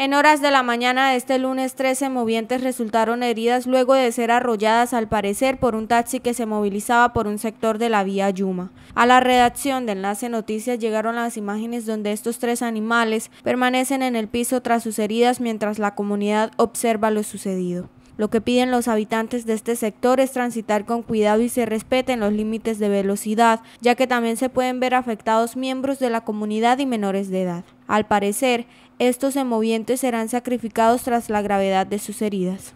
En horas de la mañana de este lunes, 13 movientes resultaron heridas luego de ser arrolladas al parecer por un taxi que se movilizaba por un sector de la vía Yuma. A la redacción de Enlace Noticias llegaron las imágenes donde estos tres animales permanecen en el piso tras sus heridas mientras la comunidad observa lo sucedido. Lo que piden los habitantes de este sector es transitar con cuidado y se respeten los límites de velocidad, ya que también se pueden ver afectados miembros de la comunidad y menores de edad. Al parecer, estos emovientes serán sacrificados tras la gravedad de sus heridas.